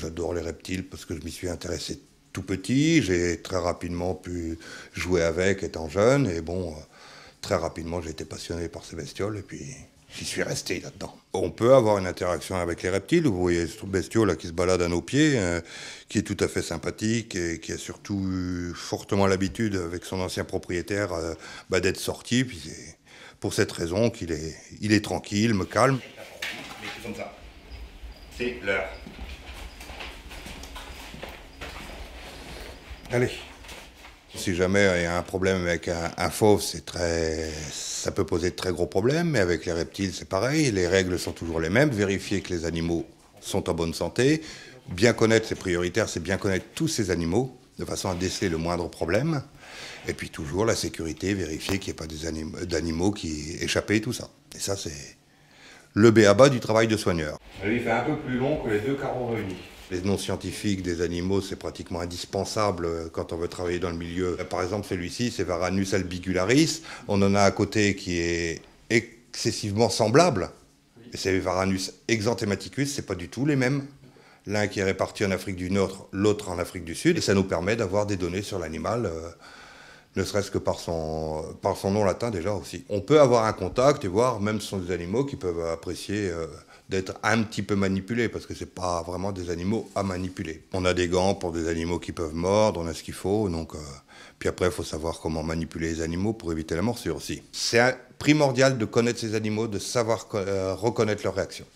J'adore les reptiles parce que je m'y suis intéressé tout petit. J'ai très rapidement pu jouer avec étant jeune. Et bon, euh, très rapidement, j'ai été passionné par ces bestioles. Et puis, j'y suis resté là-dedans. On peut avoir une interaction avec les reptiles. Vous voyez ce bestiole là qui se balade à nos pieds, euh, qui est tout à fait sympathique et qui a surtout fortement l'habitude avec son ancien propriétaire euh, bah, d'être sorti. Puis c'est pour cette raison qu'il est, il est tranquille, me calme. C'est l'heure. Allez. Si jamais il y a un problème avec un, fauve, c'est très, ça peut poser de très gros problèmes, mais avec les reptiles, c'est pareil. Les règles sont toujours les mêmes. Vérifier que les animaux sont en bonne santé. Bien connaître, c'est prioritaire, c'est bien connaître tous ces animaux, de façon à déceler le moindre problème. Et puis toujours la sécurité, vérifier qu'il n'y ait pas d'animaux qui échappent, tout ça. Et ça, c'est le béaba du travail de soigneur. il fait un peu plus long que les deux carreaux réunis. Les noms scientifiques des animaux, c'est pratiquement indispensable euh, quand on veut travailler dans le milieu. Par exemple, celui-ci, c'est Varanus albigularis. On en a à côté qui est excessivement semblable. C'est Varanus exanthematicus, c'est pas du tout les mêmes. L'un qui est réparti en Afrique du Nord, l'autre en Afrique du Sud. Et ça nous permet d'avoir des données sur l'animal. Euh, ne serait-ce que par son, par son nom latin déjà aussi. On peut avoir un contact et voir, même ce sont des animaux qui peuvent apprécier euh, d'être un petit peu manipulés, parce que ce n'est pas vraiment des animaux à manipuler. On a des gants pour des animaux qui peuvent mordre, on a ce qu'il faut, donc... Euh, puis après, il faut savoir comment manipuler les animaux pour éviter la morsure aussi. C'est primordial de connaître ces animaux, de savoir euh, reconnaître leurs réactions.